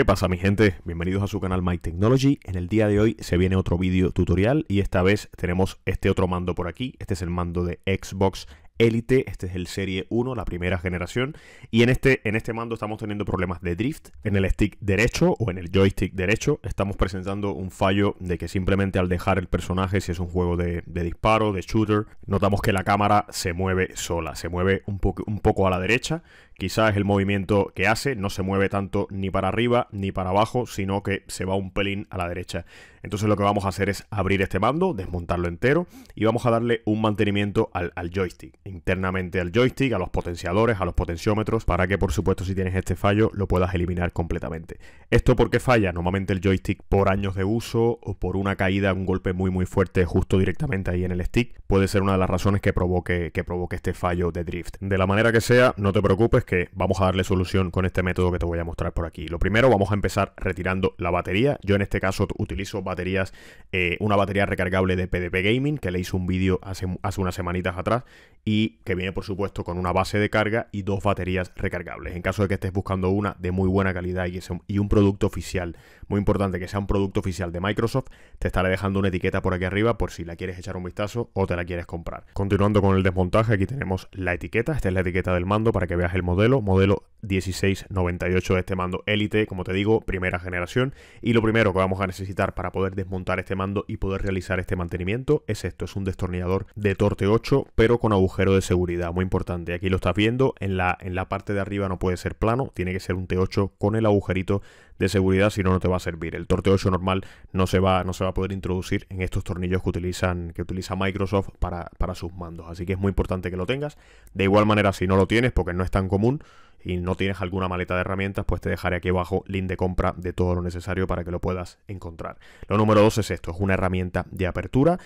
¿Qué pasa mi gente? Bienvenidos a su canal My Technology. En el día de hoy se viene otro vídeo tutorial y esta vez tenemos este otro mando por aquí. Este es el mando de Xbox Elite, este es el Serie 1, la primera generación, y en este, en este mando estamos teniendo problemas de drift. En el stick derecho o en el joystick derecho estamos presentando un fallo de que simplemente al dejar el personaje, si es un juego de, disparo, de shooter, notamos que la cámara se mueve sola, se mueve un, un poco a la derecha Quizás el movimiento que hace no se mueve tanto ni para arriba ni para abajo, sino que se va un pelín a la derecha. Entonces lo que vamos a hacer es abrir este mando, desmontarlo entero y vamos a darle un mantenimiento al, joystick, internamente al joystick, a los potenciadores, a los potenciómetros, para que por supuesto si tienes este fallo lo puedas eliminar completamente. ¿Esto porque falla? Normalmente el joystick por años de uso o por una caída, un golpe muy muy fuerte justo directamente ahí en el stick, puede ser una de las razones que provoque, que provoque este fallo de drift. De la manera que sea, no te preocupes que vamos a darle solución con este método que te voy a mostrar por aquí. Lo primero, vamos a empezar retirando la batería. Yo en este caso utilizo baterías, eh, una batería recargable de PDP Gaming, que le hice un vídeo hace, hace unas semanitas atrás, y que viene por supuesto con una base de carga y dos baterías recargables. En caso de que estés buscando una de muy buena calidad y, un, y un producto oficial, muy importante que sea un producto oficial de Microsoft, te estaré dejando una etiqueta por aquí arriba por si la quieres echar un vistazo o te la quieres comprar. Continuando con el desmontaje, aquí tenemos la etiqueta, esta es la etiqueta del mando para que veas el modelo modelo, 1698 de este mando élite como te digo, primera generación. Y lo primero que vamos a necesitar para poder desmontar este mando y poder realizar este mantenimiento es esto, es un destornillador de torte 8, pero con agujero de seguridad, muy importante. Aquí lo estás viendo, en la, en la parte de arriba no puede ser plano, tiene que ser un T8 con el agujerito de seguridad, si no, no te va a servir. El torteo 8 normal no se va, no se va a poder introducir en estos tornillos que utilizan, que utiliza Microsoft para, para sus mandos. Así que es muy importante que lo tengas. De igual manera, si no lo tienes, porque no es tan común, y no tienes alguna maleta de herramientas, pues te dejaré aquí abajo link de compra de todo lo necesario para que lo puedas encontrar. Lo número dos es esto, es una herramienta de apertura.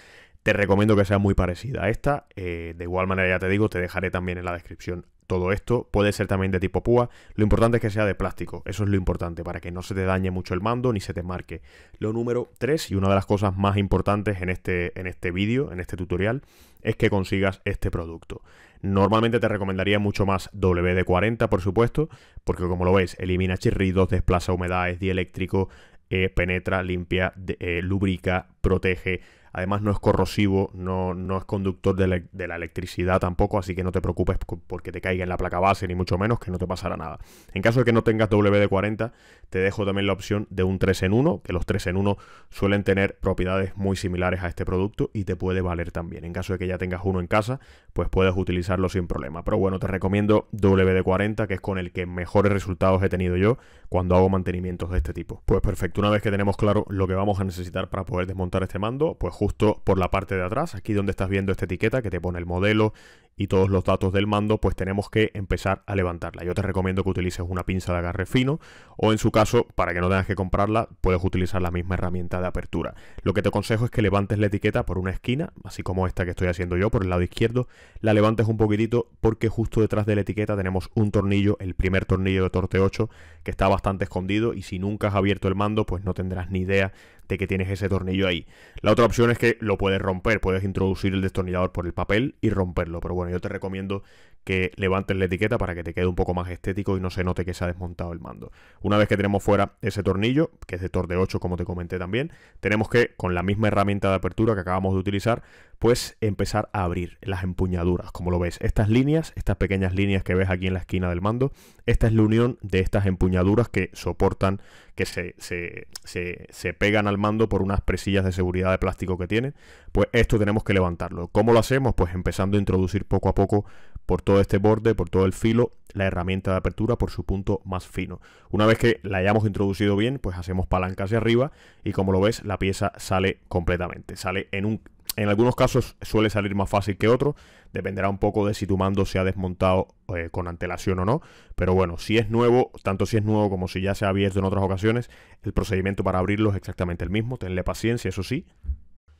Te recomiendo que sea muy parecida a esta. Eh, de igual manera, ya te digo, te dejaré también en la descripción todo esto. Puede ser también de tipo púa. Lo importante es que sea de plástico. Eso es lo importante, para que no se te dañe mucho el mando ni se te marque. Lo número 3, y una de las cosas más importantes en este, en este vídeo, en este tutorial, es que consigas este producto. Normalmente te recomendaría mucho más WD-40, por supuesto, porque como lo veis, elimina chirridos, desplaza humedades, dieléctrico, eh, penetra, limpia, eh, lubrica, protege Además no es corrosivo, no, no es conductor de la, electricidad tampoco, así que no te preocupes porque te caiga en la placa base, ni mucho menos, que no te pasará nada. En caso de que no tengas WD-40, te dejo también la opción de un 3 en 1, que los 3 en 1 suelen tener propiedades muy similares a este producto y te puede valer también. En caso de que ya tengas uno en casa, pues puedes utilizarlo sin problema. Pero bueno, te recomiendo WD-40, que es con el que mejores resultados he tenido yo cuando hago mantenimientos de este tipo. Pues perfecto, una vez que tenemos claro lo que vamos a necesitar para poder desmontar este mando, pues justo por la parte de atrás, aquí donde estás viendo esta etiqueta que te pone el modelo y todos los datos del mando, pues tenemos que empezar a levantarla. Yo te recomiendo que utilices una pinza de agarre fino o en su caso, para que no tengas que comprarla, puedes utilizar la misma herramienta de apertura. Lo que te aconsejo es que levantes la etiqueta por una esquina, así como esta que estoy haciendo yo por el lado izquierdo, la levantes un poquitito porque justo detrás de la etiqueta tenemos un tornillo, el primer tornillo de Torte 8, que está bastante escondido y si nunca has abierto el mando, pues no tendrás ni idea de que tienes ese tornillo ahí. La otra opción es que lo puedes romper, puedes introducir el destornillador por el papel y romperlo, pero bueno, yo te recomiendo que levantes la etiqueta para que te quede un poco más estético y no se note que se ha desmontado el mando. Una vez que tenemos fuera ese tornillo, que es de Tor de 8 como te comenté también, tenemos que con la misma herramienta de apertura que acabamos de utilizar, pues empezar a abrir las empuñaduras, como lo ves. Estas líneas, estas pequeñas líneas que ves aquí en la esquina del mando, esta es la unión de estas empuñaduras que soportan, que se, se, se, se pegan al mando por unas presillas de seguridad de plástico que tienen. Pues esto tenemos que levantarlo. ¿Cómo lo hacemos? Pues empezando a introducir poco a poco por todo este borde, por todo el filo, la herramienta de apertura por su punto más fino. Una vez que la hayamos introducido bien, pues hacemos palanca hacia arriba y como lo ves, la pieza sale completamente. Sale en un en algunos casos suele salir más fácil que otros, dependerá un poco de si tu mando se ha desmontado eh, con antelación o no, pero bueno, si es nuevo, tanto si es nuevo como si ya se ha abierto en otras ocasiones, el procedimiento para abrirlo es exactamente el mismo, tenle paciencia, eso sí,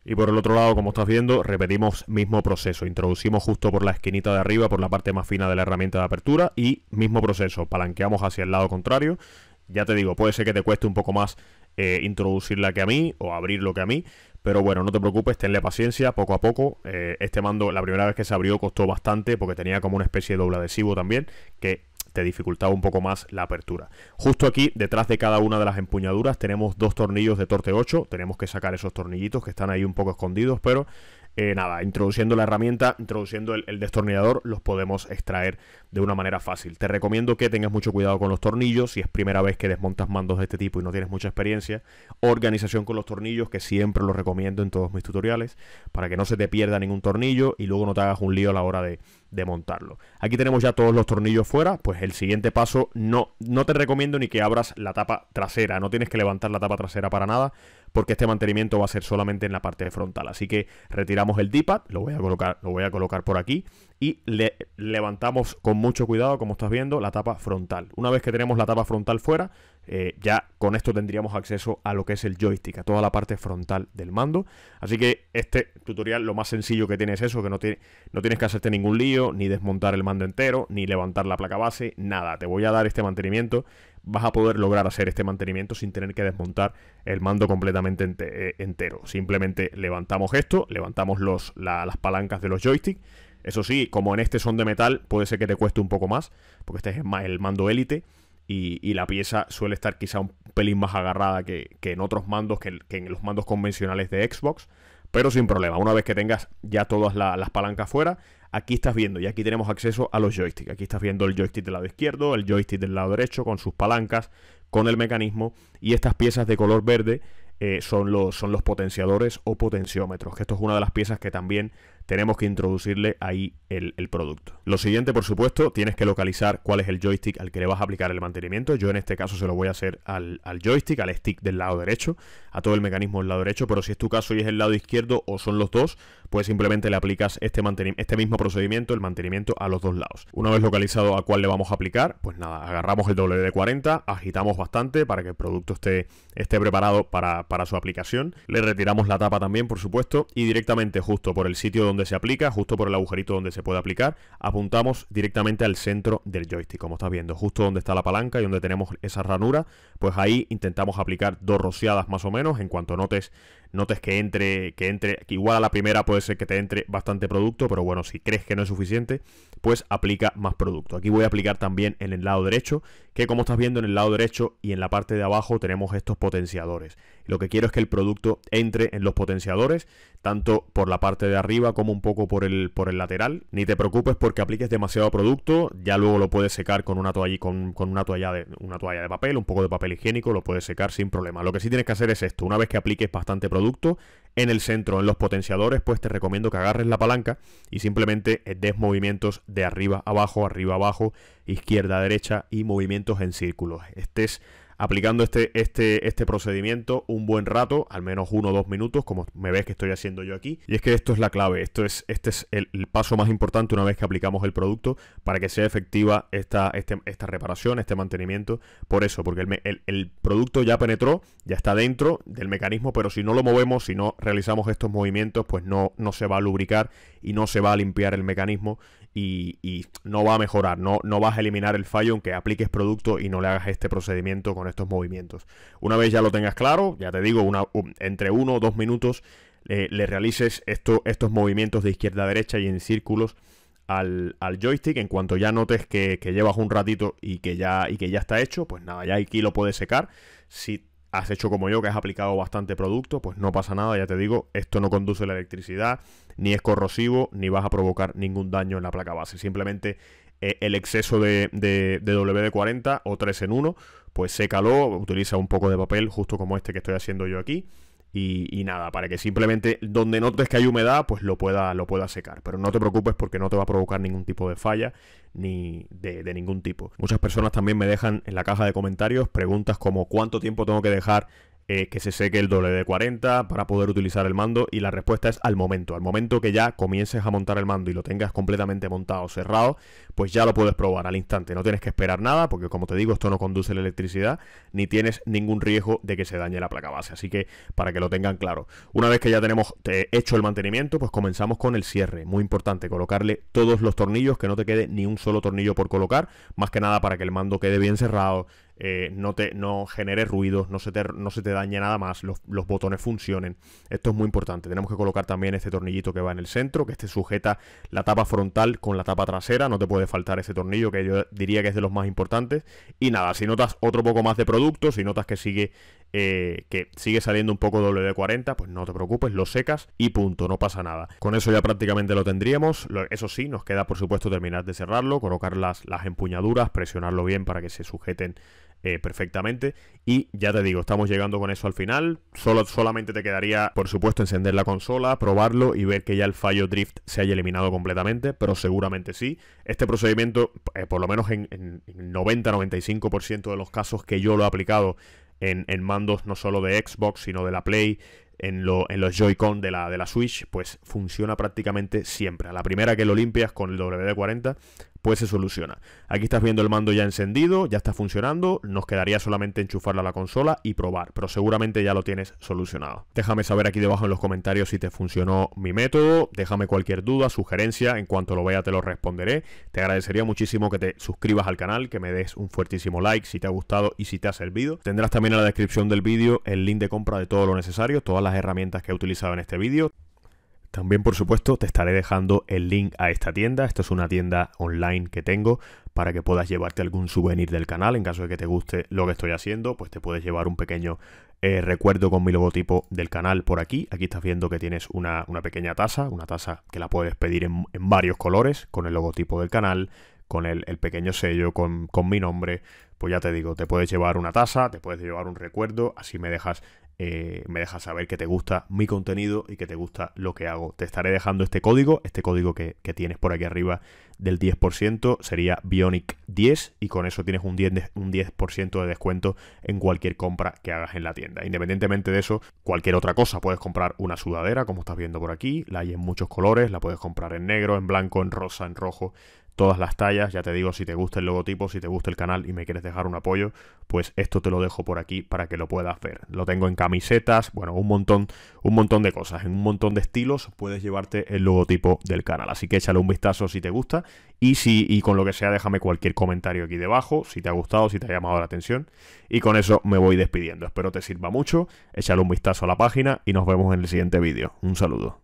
y por el otro lado, como estás viendo, repetimos mismo proceso. Introducimos justo por la esquinita de arriba, por la parte más fina de la herramienta de apertura y mismo proceso. Palanqueamos hacia el lado contrario. Ya te digo, puede ser que te cueste un poco más eh, introducirla que a mí o abrirlo que a mí. Pero bueno, no te preocupes, tenle paciencia, poco a poco. Eh, este mando, la primera vez que se abrió, costó bastante porque tenía como una especie de doble adhesivo también, que te dificultaba un poco más la apertura. Justo aquí, detrás de cada una de las empuñaduras, tenemos dos tornillos de torte 8. Tenemos que sacar esos tornillitos que están ahí un poco escondidos, pero eh, nada, introduciendo la herramienta, introduciendo el, destornillador, los podemos extraer de una manera fácil. Te recomiendo que tengas mucho cuidado con los tornillos, si es primera vez que desmontas mandos de este tipo y no tienes mucha experiencia. Organización con los tornillos, que siempre lo recomiendo en todos mis tutoriales, para que no se te pierda ningún tornillo y luego no te hagas un lío a la hora de, montarlo. Aquí tenemos ya todos los tornillos fuera, pues el siguiente paso no, no te recomiendo ni que abras la tapa trasera, no tienes que levantar la tapa trasera para nada, porque este mantenimiento va a ser solamente en la parte frontal. Así que retiramos el D-pad, lo, voy a colocar, lo voy a colocar por aquí y le levantamos con mucho cuidado, como estás viendo, la tapa frontal. Una vez que tenemos la tapa frontal fuera, eh, ya con esto tendríamos acceso a lo que es el joystick, a toda la parte frontal del mando. Así que este tutorial lo más sencillo que tiene es eso, que no tienes que hacerte ningún lío, ni desmontar el mando entero, ni levantar la placa base, nada. Te voy a dar este mantenimiento vas a poder lograr hacer este mantenimiento sin tener que desmontar el mando completamente eh, entero. Simplemente levantamos esto, levantamos los, las palancas de los joysticks. Eso sí, como en este son de metal, puede ser que te cueste un poco más, porque este es el mando élite y, la pieza suele estar quizá un pelín más agarrada que, en otros mandos, que en los mandos convencionales de Xbox. Pero sin problema, una vez que tengas ya todas las palancas fuera, aquí estás viendo, y aquí tenemos acceso a los joysticks. Aquí estás viendo el joystick del lado izquierdo, el joystick del lado derecho, con sus palancas, con el mecanismo, y estas piezas de color verde eh, son, los, son los potenciadores o potenciómetros, que esto es una de las piezas que también tenemos que introducirle ahí el, producto. Lo siguiente, por supuesto, tienes que localizar cuál es el joystick al que le vas a aplicar el mantenimiento. Yo en este caso se lo voy a hacer al, al joystick, al stick del lado derecho, a todo el mecanismo del lado derecho, pero si es tu caso y es el lado izquierdo o son los dos, pues simplemente le aplicas este, este mismo procedimiento, el mantenimiento a los dos lados. Una vez localizado a cuál le vamos a aplicar, pues nada, agarramos el WD-40, agitamos bastante para que el producto esté, esté preparado para, para su aplicación. Le retiramos la tapa también, por supuesto, y directamente justo por el sitio donde se aplica, justo por el agujerito donde se puede aplicar, apuntamos directamente al centro del joystick, como estás viendo, justo donde está la palanca y donde tenemos esa ranura, pues ahí intentamos aplicar dos rociadas más o menos. En cuanto notes notes que entre, que entre, que igual a la primera puede ser que te entre bastante producto, pero bueno, si crees que no es suficiente, ...pues aplica más producto. Aquí voy a aplicar también en el lado derecho, que como estás viendo en el lado derecho y en la parte de abajo tenemos estos potenciadores. Lo que quiero es que el producto entre en los potenciadores, tanto por la parte de arriba como un poco por el, por el lateral. Ni te preocupes porque apliques demasiado producto, ya luego lo puedes secar con una toalla, con, una toalla, de, una toalla de papel, un poco de papel higiénico, lo puedes secar sin problema. Lo que sí tienes que hacer es esto, una vez que apliques bastante producto, en el centro, en los potenciadores, pues te recomiendo que agarres la palanca y simplemente des movimientos de arriba abajo, arriba abajo, izquierda derecha y movimientos en círculos. Estés aplicando este, este, este procedimiento un buen rato, al menos uno o dos minutos, como me ves que estoy haciendo yo aquí. Y es que esto es la clave, esto es, este es el, paso más importante una vez que aplicamos el producto para que sea efectiva esta, este, esta reparación, este mantenimiento. Por eso, porque el, producto ya penetró, ya está dentro del mecanismo, pero si no lo movemos, si no realizamos estos movimientos, pues no, no se va a lubricar y no se va a limpiar el mecanismo y, no va a mejorar, no, no vas a eliminar el fallo aunque apliques producto y no le hagas este procedimiento con estos movimientos. Una vez ya lo tengas claro, ya te digo, entre uno o dos minutos le realices estos movimientos de izquierda a derecha y en círculos al, joystick. En cuanto ya notes que, llevas un ratito y que, ya, y que ya está hecho, pues nada, ya aquí lo puedes secar. Si has hecho como yo, que has aplicado bastante producto, pues no pasa nada, ya te digo, esto no conduce la electricidad, ni es corrosivo, ni vas a provocar ningún daño en la placa base. Simplemente eh, el exceso de, de, WD-40 o 3 en 1, pues sécalo, utiliza un poco de papel, justo como este que estoy haciendo yo aquí, y, nada, para que simplemente donde notes que hay humedad, pues lo pueda, lo pueda secar. Pero no te preocupes porque no te va a provocar ningún tipo de falla ni de, ningún tipo. Muchas personas también me dejan en la caja de comentarios preguntas como cuánto tiempo tengo que dejar eh, que se seque el doble de 40 para poder utilizar el mando y la respuesta es al momento. Al momento que ya comiences a montar el mando y lo tengas completamente montado, cerrado, pues ya lo puedes probar al instante. No tienes que esperar nada porque como te digo esto no conduce la electricidad ni tienes ningún riesgo de que se dañe la placa base. Así que para que lo tengan claro. Una vez que ya tenemos hecho el mantenimiento, pues comenzamos con el cierre. Muy importante colocarle todos los tornillos, que no te quede ni un solo tornillo por colocar. Más que nada para que el mando quede bien cerrado, eh, no, te, genere ruidos, no se te, no se te dañe nada más, los, botones funcionen. Esto es muy importante. Tenemos que colocar también este tornillito que va en el centro, que este sujeta la tapa frontal con la tapa trasera. No te puede faltar ese tornillo que yo diría que es de los más importantes. Y nada, si notas otro poco más de producto, si notas que sigue, eh, que sigue saliendo un poco doble de 40 pues no te preocupes, lo secas y punto, no pasa nada. Con eso ya prácticamente lo tendríamos. Eso sí, nos queda por supuesto terminar de cerrarlo, colocar las, las empuñaduras, presionarlo bien para que se sujeten eh, perfectamente. Y ya te digo, estamos llegando con eso al final. Solo, solamente te quedaría, por supuesto, encender la consola, probarlo y ver que ya el fallo drift se haya eliminado completamente, pero seguramente sí. Este procedimiento, eh, por lo menos en, 90-95% de los casos que yo lo he aplicado en, mandos no solo de Xbox, sino de la Play, en, los Joy-Con de la, de la Switch, pues funciona prácticamente siempre. A la primera que lo limpias con el WD-40, pues se soluciona. Aquí estás viendo el mando ya encendido, ya está funcionando, nos quedaría solamente enchufarla a la consola y probar, pero seguramente ya lo tienes solucionado. Déjame saber aquí debajo en los comentarios si te funcionó mi método, déjame cualquier duda, sugerencia, en cuanto lo vea te lo responderé. Te agradecería muchísimo que te suscribas al canal, que me des un fuertísimo like si te ha gustado y si te ha servido. Tendrás también en la descripción del vídeo el link de compra de todo lo necesario, todas las herramientas que he utilizado en este vídeo. También, por supuesto, te estaré dejando el link a esta tienda. Esto es una tienda online que tengo para que puedas llevarte algún souvenir del canal. En caso de que te guste lo que estoy haciendo, pues te puedes llevar un pequeño eh, recuerdo con mi logotipo del canal por aquí. Aquí estás viendo que tienes una, pequeña taza, una taza que la puedes pedir en, varios colores, con el logotipo del canal, con el, pequeño sello, con, con mi nombre. Pues ya te digo, te puedes llevar una taza, te puedes llevar un recuerdo, así me dejas eh, me dejas saber que te gusta mi contenido y que te gusta lo que hago. Te estaré dejando este código, este código que, tienes por aquí arriba del 10%, sería Bionic10 y con eso tienes un 10%, un 10 de descuento en cualquier compra que hagas en la tienda. Independientemente de eso, cualquier otra cosa, puedes comprar una sudadera, como estás viendo por aquí, la hay en muchos colores, la puedes comprar en negro, en blanco, en rosa, en rojo, todas las tallas. Ya te digo, si te gusta el logotipo, si te gusta el canal y me quieres dejar un apoyo, pues esto te lo dejo por aquí para que lo puedas ver. Lo tengo en camisetas, bueno, un montón, un montón de cosas, en un montón de estilos puedes llevarte el logotipo del canal. Así que échale un vistazo si te gusta y si y con lo que sea déjame cualquier comentario aquí debajo si te ha gustado, si te ha llamado la atención y con eso me voy despidiendo. Espero te sirva mucho, échale un vistazo a la página y nos vemos en el siguiente vídeo. Un saludo.